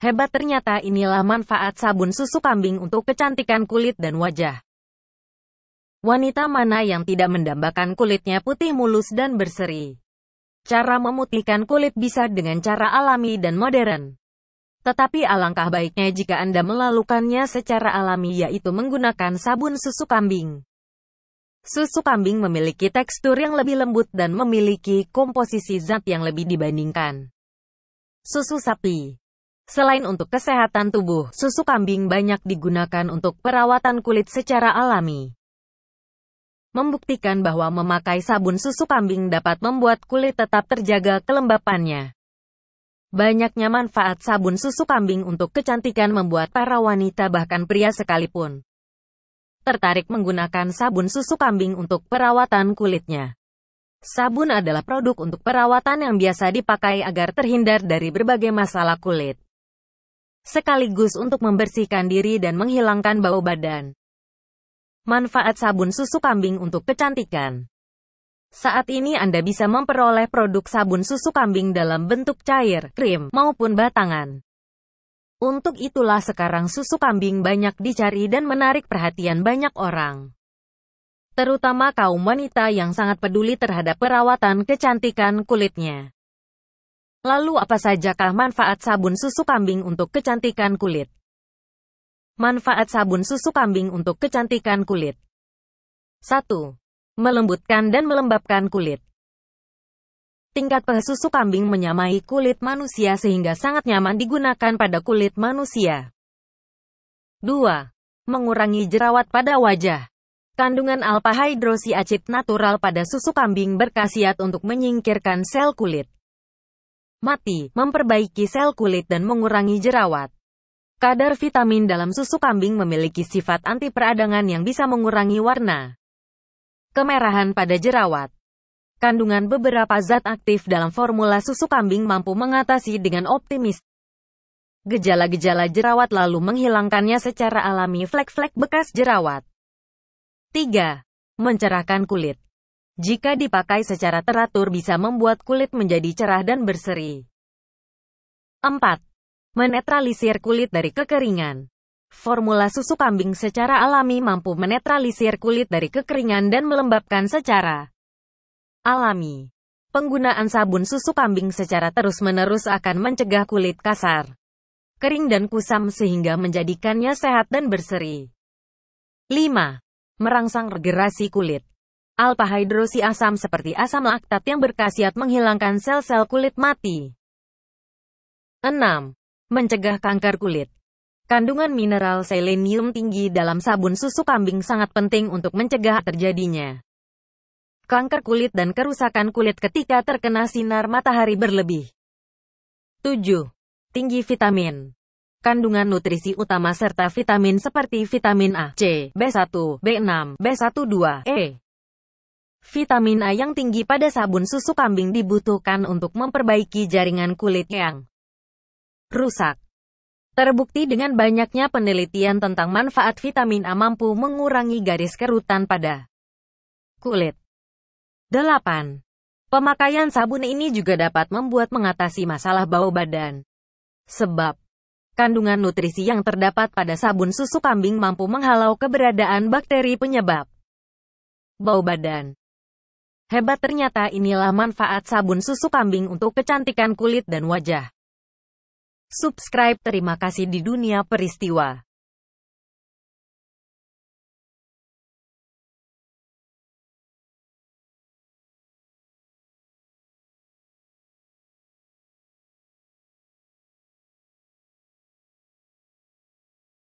Hebat ternyata inilah manfaat sabun susu kambing untuk kecantikan kulit dan wajah. Wanita mana yang tidak mendambakan kulitnya putih mulus dan berseri? Cara memutihkan kulit bisa dengan cara alami dan modern. Tetapi alangkah baiknya jika Anda melakukannya secara alami yaitu menggunakan sabun susu kambing. Susu kambing memiliki tekstur yang lebih lembut dan memiliki komposisi zat yang lebih dibandingkan susu sapi. Selain untuk kesehatan tubuh, susu kambing banyak digunakan untuk perawatan kulit secara alami. Membuktikan bahwa memakai sabun susu kambing dapat membuat kulit tetap terjaga kelembapannya. Banyaknya manfaat sabun susu kambing untuk kecantikan membuat para wanita bahkan pria sekalipun tertarik menggunakan sabun susu kambing untuk perawatan kulitnya. Sabun adalah produk untuk perawatan yang biasa dipakai agar terhindar dari berbagai masalah kulit sekaligus untuk membersihkan diri dan menghilangkan bau badan. Manfaat sabun susu kambing untuk kecantikan. Saat ini Anda bisa memperoleh produk sabun susu kambing dalam bentuk cair, krim, maupun batangan. Untuk itulah sekarang susu kambing banyak dicari dan menarik perhatian banyak orang. Terutama kaum wanita yang sangat peduli terhadap perawatan kecantikan kulitnya. Lalu apa sajakah manfaat sabun susu kambing untuk kecantikan kulit? Manfaat sabun susu kambing untuk kecantikan kulit. 1. Melembutkan dan melembabkan kulit. Tingkat pH susu kambing menyamai kulit manusia sehingga sangat nyaman digunakan pada kulit manusia. 2. Mengurangi jerawat pada wajah. Kandungan alpha hydroxyacid natural pada susu kambing berkhasiat untuk menyingkirkan sel kulit mati, memperbaiki sel kulit dan mengurangi jerawat. Kadar vitamin dalam susu kambing memiliki sifat anti peradangan yang bisa mengurangi warna kemerahan pada jerawat. Kandungan beberapa zat aktif dalam formula susu kambing mampu mengatasi dengan optimis gejala-gejala jerawat lalu menghilangkannya secara alami flek-flek bekas jerawat. 3. Mencerahkan kulit jika dipakai secara teratur bisa membuat kulit menjadi cerah dan berseri. 4. Menetralisir kulit dari kekeringan. Formula susu kambing secara alami mampu menetralisir kulit dari kekeringan dan melembabkan secara alami. Penggunaan sabun susu kambing secara terus-menerus akan mencegah kulit kasar, kering dan kusam sehingga menjadikannya sehat dan berseri. 5. Merangsang regenerasi kulit alpha hidrosi asam seperti asam laktat yang berkhasiat menghilangkan sel-sel kulit mati. 6. Mencegah kanker kulit Kandungan mineral selenium tinggi dalam sabun susu kambing sangat penting untuk mencegah terjadinya kanker kulit dan kerusakan kulit ketika terkena sinar matahari berlebih. 7. Tinggi vitamin Kandungan nutrisi utama serta vitamin seperti vitamin A, C, B1, B6, B12, E, Vitamin A yang tinggi pada sabun susu kambing dibutuhkan untuk memperbaiki jaringan kulit yang rusak. Terbukti dengan banyaknya penelitian tentang manfaat vitamin A mampu mengurangi garis kerutan pada kulit. 8. Pemakaian sabun ini juga dapat membuat mengatasi masalah bau badan. Sebab, kandungan nutrisi yang terdapat pada sabun susu kambing mampu menghalau keberadaan bakteri penyebab bau badan. Hebat ternyata inilah manfaat sabun susu kambing untuk kecantikan kulit dan wajah. Subscribe terima kasih di dunia peristiwa.